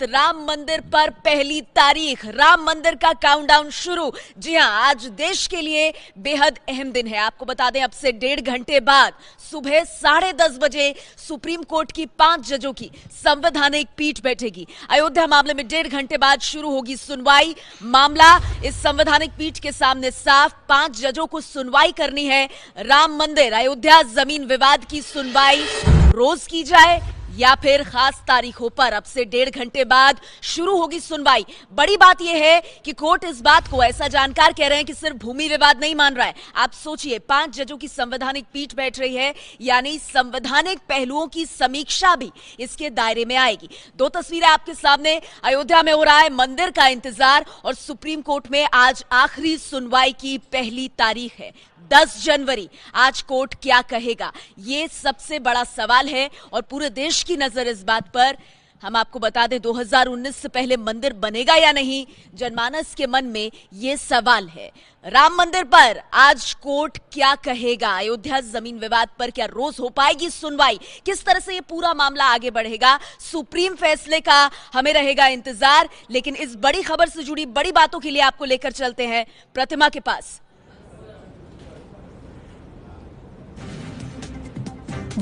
तो राम मंदिर पर पहली तारीख राम मंदिर का काउंटडाउन शुरू जी हां आज देश के लिए बेहद अहम दिन है आपको बता दें अब से डेढ़ घंटे बाद सुबह साढ़े दस बजे सुप्रीम कोर्ट की पांच जजों की संवैधानिक पीठ बैठेगी अयोध्या मामले में डेढ़ घंटे बाद शुरू होगी सुनवाई मामला इस संवैधानिक पीठ के सामने साफ पांच जजों को सुनवाई करनी है राम मंदिर अयोध्या जमीन विवाद की सुनवाई रोज की जाए या फिर खास तारीखों पर अब से डेढ़ घंटे बाद शुरू होगी सुनवाई बड़ी बात यह है कि कोर्ट इस बात को ऐसा जानकार कह रहे हैं कि सिर्फ भूमि विवाद नहीं मान रहा है आप सोचिए पांच जजों की संवैधानिक पीठ बैठ रही है यानी संवैधानिक पहलुओं की समीक्षा भी इसके दायरे में आएगी दो तस्वीरें आपके सामने अयोध्या में हो रहा है मंदिर का इंतजार और सुप्रीम कोर्ट में आज आखिरी सुनवाई की पहली तारीख है 10 जनवरी आज कोर्ट क्या कहेगा ये सबसे बड़ा सवाल है और पूरे देश की नजर इस बात पर हम आपको बता दें 2019 से पहले मंदिर बनेगा या नहीं जनमानस के मन में ये सवाल है राम मंदिर पर आज कोर्ट क्या कहेगा अयोध्या जमीन विवाद पर क्या रोज हो पाएगी सुनवाई किस तरह से ये पूरा मामला आगे बढ़ेगा सुप्रीम फैसले का हमें रहेगा इंतजार लेकिन इस बड़ी खबर से जुड़ी बड़ी बातों के लिए आपको लेकर चलते हैं प्रतिमा के पास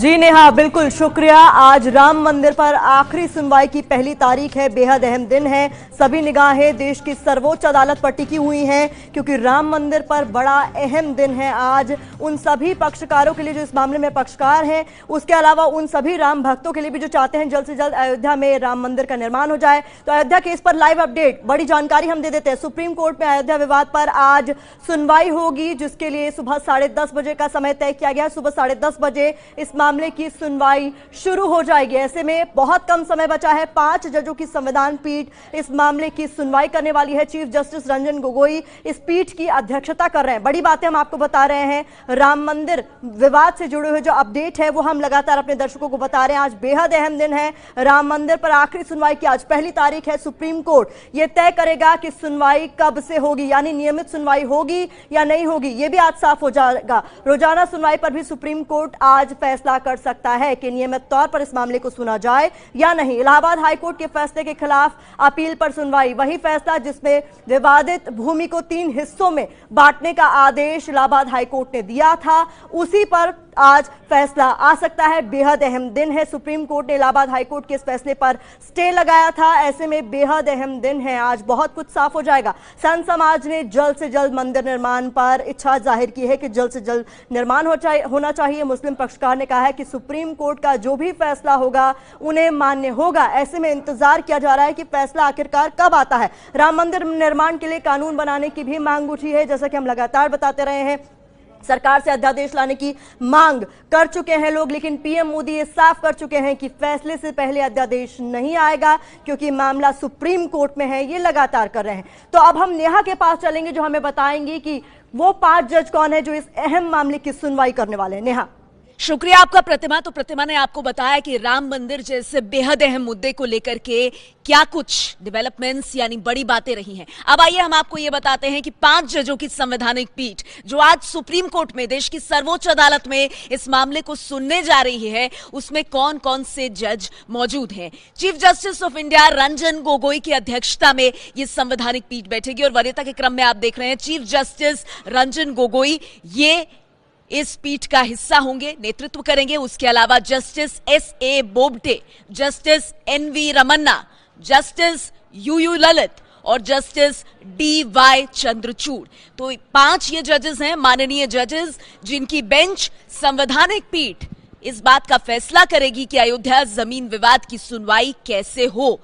जी नेहा बिल्कुल शुक्रिया आज राम मंदिर पर आखिरी सुनवाई की पहली तारीख है बेहद अहम दिन है सभी निगाहें देश की सर्वोच्च अदालत पर टिकी हुई हैं क्योंकि राम मंदिर पर बड़ा अहम दिन है आज उन सभी पक्षकारों के लिए जो इस मामले में पक्षकार हैं उसके अलावा उन सभी राम भक्तों के लिए भी जो चाहते हैं जल्द से जल्द अयोध्या में राम मंदिर का निर्माण हो जाए तो अयोध्या केस पर लाइव अपडेट बड़ी जानकारी हम दे देते हैं सुप्रीम कोर्ट में अयोध्या विवाद पर आज सुनवाई होगी जिसके लिए सुबह साढ़े बजे का समय तय किया गया सुबह साढ़े बजे इस मामले की सुनवाई शुरू हो जाएगी ऐसे में बहुत कम समय बचा है पांच जजों की संविधान पीठ इस मामले की सुनवाई करने वाली है चीफ जस्टिस रंजन गोगोई इस पीठ की अध्यक्षता कर रहे हैं बड़ी बातें हम आपको बता रहे हैं राम मंदिर विवाद से जुड़े हुए जो अपडेट है वो हम लगातार अपने दर्शकों को बता रहे हैं आज बेहद अहम दिन है राम मंदिर पर आखिरी सुनवाई की आज पहली तारीख है सुप्रीम कोर्ट यह तय करेगा कि सुनवाई कब से होगी यानी नियमित सुनवाई होगी या नहीं होगी ये भी आज साफ हो जाएगा रोजाना सुनवाई पर भी सुप्रीम कोर्ट आज फैसला फैसला कर सकता है कि नियमित तौर पर इस मामले को सुना जाए या नहीं इलाहाबाद हाईकोर्ट के फैसले के खिलाफ अपील पर सुनवाई वही फैसला जिसमें विवादित भूमि को तीन हिस्सों में बांटने का आदेश इलाहाबाद हाईकोर्ट ने दिया था उसी पर आज फैसला आ सकता है बेहद अहम दिन है सुप्रीम कोर्ट ने इलाहाबाद हाईकोर्ट के इस फैसले पर स्टे लगाया था ऐसे में बेहद अहम दिन है आज बहुत कुछ साफ हो जाएगा संत समाज ने जल्द से जल्द मंदिर निर्माण पर इच्छा जाहिर की है कि जल्द से जल्द निर्माण हो चाहिए होना चाहिए मुस्लिम पक्षकार ने कहा है कि सुप्रीम कोर्ट का जो भी फैसला होगा उन्हें मान्य होगा ऐसे में इंतजार किया जा रहा है कि फैसला आखिरकार कब आता है राम मंदिर निर्माण के लिए कानून बनाने की भी मांग उठी है जैसा कि हम लगातार बताते रहे हैं सरकार से अध्यादेश लाने की मांग कर चुके हैं लोग लेकिन पीएम मोदी ये साफ कर चुके हैं कि फैसले से पहले अध्यादेश नहीं आएगा क्योंकि मामला सुप्रीम कोर्ट में है ये लगातार कर रहे हैं तो अब हम नेहा के पास चलेंगे जो हमें बताएंगे कि वो पांच जज कौन है जो इस अहम मामले की सुनवाई करने वाले हैं नेहा शुक्रिया आपका प्रतिमा तो प्रतिमा ने आपको बताया कि राम मंदिर जैसे बेहद अहम मुद्दे को लेकर के क्या कुछ डेवलपमेंट्स यानी बड़ी बातें रही हैं अब आइए हम आपको ये बताते हैं कि पांच जजों की संवैधानिक पीठ जो आज सुप्रीम कोर्ट में देश की सर्वोच्च अदालत में इस मामले को सुनने जा रही है उसमें कौन कौन से जज मौजूद हैं chief justice of India Ranjan Gogoi की अध्यक्षता में ये संवैधानिक पीठ बैठेगी और वरीयता के क्रम में आप देख रहे हैं चीफ जस्टिस रंजन गोगोई ये इस पीठ का हिस्सा होंगे नेतृत्व करेंगे उसके अलावा justice S A Bobde justice N V Ramana justice U U Lalit और जस्टिस डी वाई चंद्रचूड़ तो पांच ये जजेस हैं माननीय जजेस जिनकी बेंच संवैधानिक पीठ इस बात का फैसला करेगी कि अयोध्या जमीन विवाद की सुनवाई कैसे हो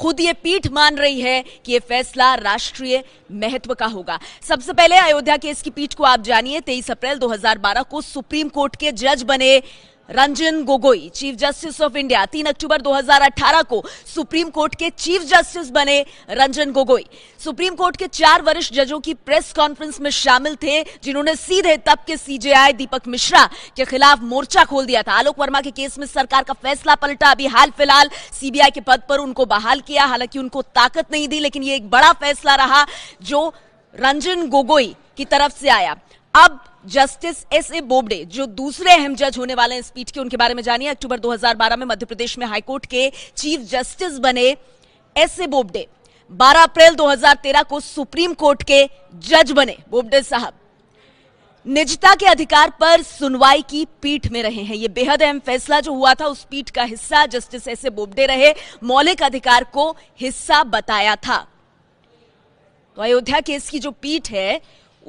खुद ये पीठ मान रही है कि यह फैसला राष्ट्रीय महत्व का होगा सबसे पहले अयोध्या केस की पीठ को आप जानिए 23 अप्रैल 2012 को सुप्रीम कोर्ट के जज बने Ranjan Gogoi chief justice of India 3 अक्टूबर 2018 को सुप्रीम कोर्ट के चीफ जस्टिस बने रंजन गोगोई सुप्रीम कोर्ट के चार वरिष्ठ जजों की प्रेस कॉन्फ्रेंस में शामिल थे जिन्होंने सीधे तब के सीजेआई दीपक मिश्रा के खिलाफ मोर्चा खोल दिया था आलोक वर्मा के केस में सरकार का फैसला पलटा अभी हाल फिलहाल सीबीआई के पद पर उनको बहाल किया हालांकि उनको ताकत नहीं दी लेकिन ये एक बड़ा फैसला रहा जो रंजन गोगोई की तरफ से आया अब जस्टिस एस ए बोबडे जो दूसरे अहम जज होने वाले हैं इस पीठ के उनके बारे में जानिए अक्टूबर 2012 में मध्य प्रदेश में हाईकोर्ट के चीफ जस्टिस बने एस ए बोबडे 12 अप्रैल 2013 को सुप्रीम कोर्ट के जज बने बोबडे साहब निजता के अधिकार पर सुनवाई की पीठ में रहे हैं यह बेहद अहम फैसला जो हुआ था उस पीठ का हिस्सा जस्टिस एस ए बोबडे रहे मौलिक अधिकार को हिस्सा बताया था तो अयोध्या केस की जो पीठ है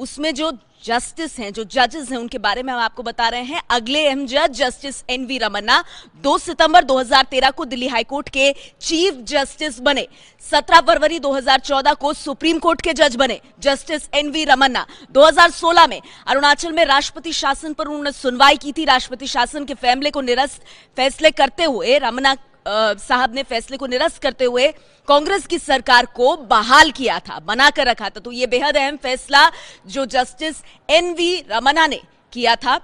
उसमें जो जस्टिस हैं जो जजेस हैं उनके बारे में हम आपको बता रहे हैं अगले अहम जज जस्टिस एन वी रमन्ना 2 सितंबर 2013 को दिल्ली हाईकोर्ट के चीफ जस्टिस बने 17 फरवरी 2014 को सुप्रीम कोर्ट के जज बने जस्टिस एन वी रमन्ना 2016 में अरुणाचल में राष्ट्रपति शासन पर उन्होंने सुनवाई की थी राष्ट्रपति शासन के फैसले को निरस्त फैसले करते हुए रमन्ना साहब ने फैसले को निरस्त करते हुए कांग्रेस की सरकार को बहाल किया था बनाकर रखा था तो ये बेहद अहम फैसला जो जस्टिस एन वी रमना ने किया था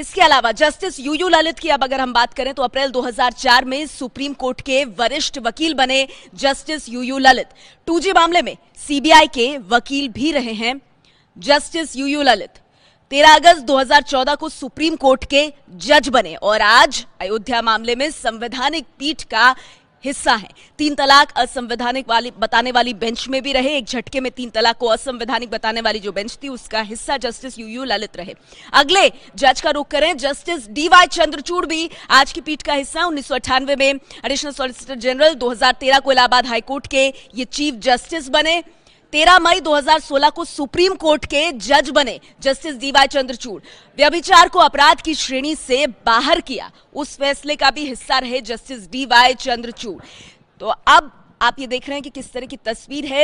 इसके अलावा जस्टिस यूयू ललित की अब अगर हम बात करें तो अप्रैल 2004 में सुप्रीम कोर्ट के वरिष्ठ वकील बने जस्टिस यूयू ललित टू मामले में सीबीआई के वकील भी रहे हैं जस्टिस यूयू ललित तेरह अगस्त 2014 को सुप्रीम कोर्ट के जज बने और आज अयोध्या मामले में संवैधानिक पीठ का हिस्सा है तीन तलाक असंवैधानिक वाली बताने वाली बेंच में भी रहे एक झटके में तीन तलाक को असंवैधानिक बताने वाली जो बेंच थी उसका हिस्सा जस्टिस यू यू ललित रहे अगले जज का रुख करें जस्टिस डी वाई चंद्रचूड़ भी आज की पीठ का हिस्सा उन्नीस में एडिशनल सॉलिसिटर जनरल 2013 को इलाहाबाद हाईकोर्ट के ये चीफ जस्टिस बने 13 मई 2016 को सुप्रीम कोर्ट के जज बने जस्टिस डीवाई चंद्रचूड़ व्यभिचार को अपराध की श्रेणी से बाहर किया उस फैसले का भी हिस्सा रहे जस्टिस डीवाई चंद्रचूड़ तो अब आप ये देख रहे हैं कि किस तरह की तस्वीर है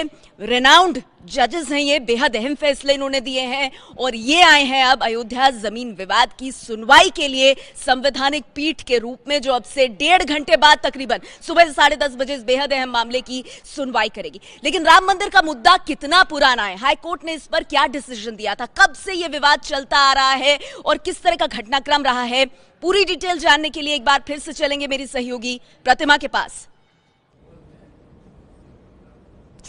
रेनाउंड जजेस हैं ये बेहद अहम फैसले इन्होंने दिए हैं और ये आए हैं अब अयोध्या जमीन विवाद की सुनवाई के लिए संवैधानिक पीठ के रूप में जो अब से डेढ़ घंटे बाद तकरीबन सुबह साढ़े दस बजे इस बेहद अहम मामले की सुनवाई करेगी लेकिन राम मंदिर का मुद्दा कितना पुराना है हाईकोर्ट ने इस पर क्या डिसीजन दिया था कब से यह विवाद चलता आ रहा है और किस तरह का घटनाक्रम रहा है पूरी डिटेल जानने के लिए एक बार फिर से चलेंगे मेरी सहयोगी प्रतिमा के पास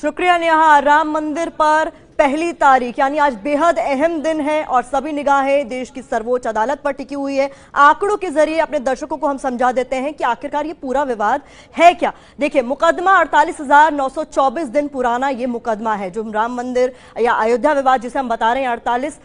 शुक्रिया नेहा राम मंदिर पर पहली तारीख यानी आज बेहद अहम दिन है और सभी निगाहें देश की सर्वोच्च अदालत पर टिकी हुई है आंकड़ों के जरिए अपने दर्शकों को हम समझा देते हैं कि आखिरकार ये पूरा विवाद है क्या देखिए मुकदमा अड़तालीस दिन पुराना ये मुकदमा है जो राम मंदिर या अयोध्या विवाद जिसे हम बता रहे हैं अड़तालीस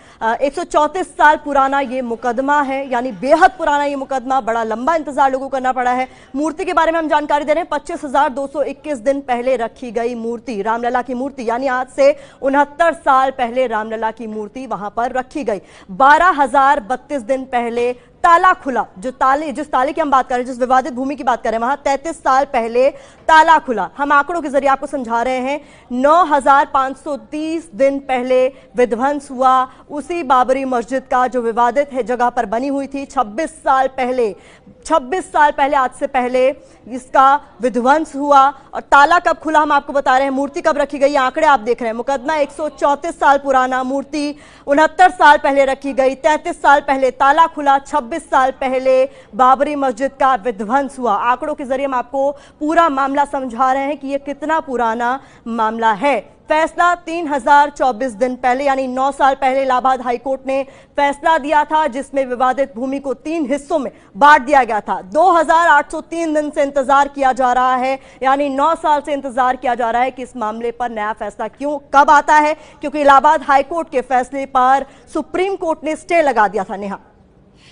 एक साल पुराना ये मुकदमा है यानी बेहद पुराना ये मुकदमा बड़ा लंबा इंतजार लोगों को करना पड़ा है मूर्ति के बारे में हम जानकारी दे रहे हैं पच्चीस दिन पहले रखी गई मूर्ति रामलला की मूर्ति यानी आज से उनहत्तर सत्तर साल पहले रामलला की मूर्ति वहां पर रखी गई बारह हजार बत्तीस दिन पहले ताला खुला जो ताले जिस ताले की हम बात कर रहे हैं जिस विवादित भूमि की बात कर रहे हैं वहां तैतीस साल पहले ताला खुला हम आंकड़ों के जरिए आपको समझा रहे हैं 9,530 दिन पहले विध्वंस हुआ उसी बाबरी मस्जिद का जो विवादित है जगह पर बनी हुई थी 26 साल पहले 26 साल पहले आज से पहले इसका विध्वंस हुआ और ताला कब खुला हम आपको बता रहे हैं मूर्ति कब रखी गई आंकड़े आप देख रहे हैं मुकदमा एक साल पुराना मूर्ति उनहत्तर साल पहले रखी गई तैतीस साल पहले ताला खुला छब्बीस 26 साल पहले बाबरी मस्जिद का विध्वंस हुआ आंकड़ों के जरिए हम आपको पूरा मामला समझा रहे हैं कि यह कितना पुराना मामला है फैसला 3024 दिन पहले यानी 9 साल पहले इलाहाबाद हाईकोर्ट ने फैसला दिया था जिसमें विवादित भूमि को तीन हिस्सों में बांट दिया गया था 2803 दिन से इंतजार किया जा रहा है यानी 9 साल से इंतजार किया जा रहा है कि इस मामले पर नया फैसला क्यों कब आता है क्योंकि इलाहाबाद हाईकोर्ट के फैसले पर सुप्रीम कोर्ट ने स्टे लगा दिया था नेहा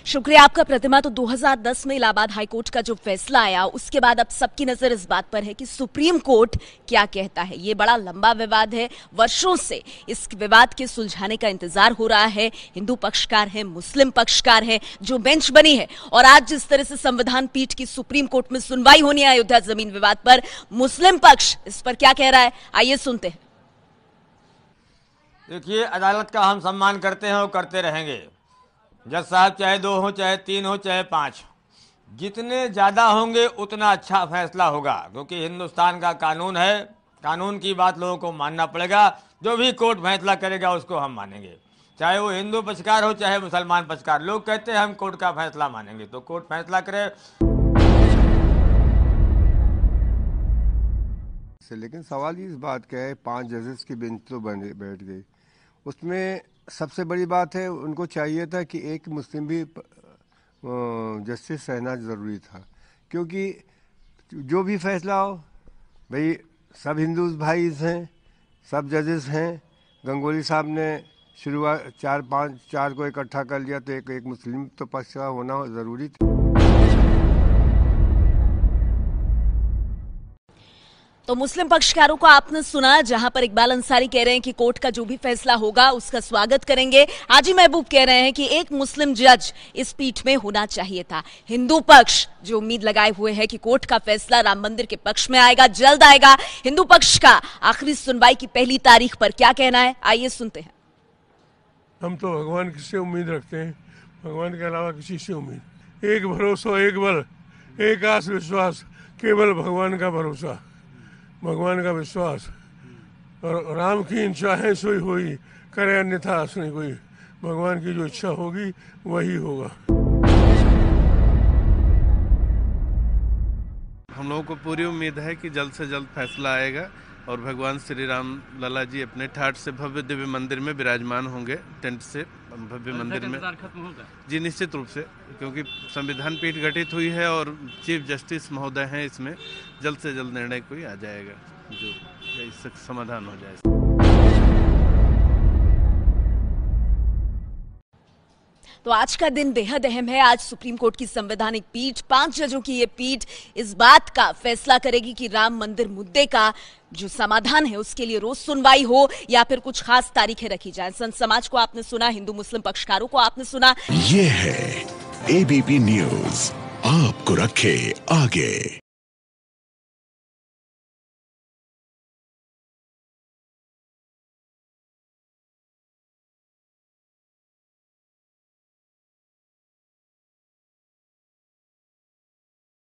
शुक्रिया आपका प्रतिमा तो 2010 में इलाहाबाद हाईकोर्ट का जो फैसला आया उसके बाद अब सबकी नजर इस बात पर है कि सुप्रीम कोर्ट क्या कहता है ये बड़ा लंबा विवाद है वर्षों से इस विवाद के सुलझाने का इंतजार हो रहा है हिंदू पक्षकार है मुस्लिम पक्षकार है जो बेंच बनी है और आज जिस तरह से संविधान पीठ की सुप्रीम कोर्ट में सुनवाई होनी है अयोध्या जमीन विवाद पर मुस्लिम पक्ष इस पर क्या कह रहा है आइए सुनते हैं देखिए अदालत का हम सम्मान करते हैं और करते रहेंगे जज साहब चाहे दो हो चाहे तीन हो चाहे पाँच जितने ज़्यादा होंगे उतना अच्छा फैसला होगा क्योंकि हिंदुस्तान का कानून है कानून की बात लोगों को मानना पड़ेगा जो भी कोर्ट फैसला करेगा उसको हम मानेंगे चाहे वो हिंदू पक्षकार हो चाहे मुसलमान पक्षकार लोग कहते हैं हम कोर्ट का फैसला मानेंगे तो कोर्ट फैसला करे लेकिन सवाल इस बात का है पांच जजेस की बेंच तो बैठ गई उसमें सबसे बड़ी बात है उनको चाहिए था कि एक मुस्लिम भी जस्टिस रहना ज़रूरी था क्योंकि जो भी फैसला हो भाई सब हिंदू भाईज हैं सब जजेस हैं गंगोली साहब ने शुरुआत चार पाँच चार को इकट्ठा कर लिया तो एक एक मुस्लिम तो पक्ष होना ज़रूरी था तो मुस्लिम पक्षकारों को आपने सुना जहां पर इकबाल अंसारी कह रहे हैं कि कोर्ट का जो भी फैसला होगा उसका स्वागत करेंगे आजी महबूब कह रहे हैं कि एक मुस्लिम जज इस पीठ में होना चाहिए था हिंदू पक्ष जो उम्मीद लगाए हुए है कि कोर्ट का फैसला राम मंदिर के पक्ष में आएगा जल्द आएगा हिंदू पक्ष का आखिरी सुनवाई की पहली तारीख पर क्या कहना है आइए सुनते हैं हम तो भगवान से उम्मीद रखते हैं भगवान के अलावा किसी से उम्मीद एक भरोसा एक बल एक आस विश्वास केवल भगवान का भरोसा भगवान का विश्वास और राम की इच्छा है सोई हो करे अन्यथा सुनी कोई भगवान की जो इच्छा होगी वही होगा हम लोगों को पूरी उम्मीद है कि जल्द से जल्द फैसला आएगा और भगवान श्री राम लला जी अपने ठाट से भव्य दिव्य मंदिर में विराजमान होंगे टेंट से भव्य अच्छा, मंदिर में जी निश्चित रूप से क्योंकि संविधान पीठ गठित हुई है और चीफ जस्टिस महोदय हैं इसमें जल्द से जल्द निर्णय कोई आ जाएगा जो इससे समाधान हो जाए तो आज का दिन बेहद अहम है आज सुप्रीम कोर्ट की संवैधानिक पीठ पांच जजों की यह पीठ इस बात का फैसला करेगी कि राम मंदिर मुद्दे का जो समाधान है उसके लिए रोज सुनवाई हो या फिर कुछ खास तारीखें रखी जाए संत समाज को आपने सुना हिंदू मुस्लिम पक्षकारों को आपने सुना ये है एबीपी न्यूज आपको रखे आगे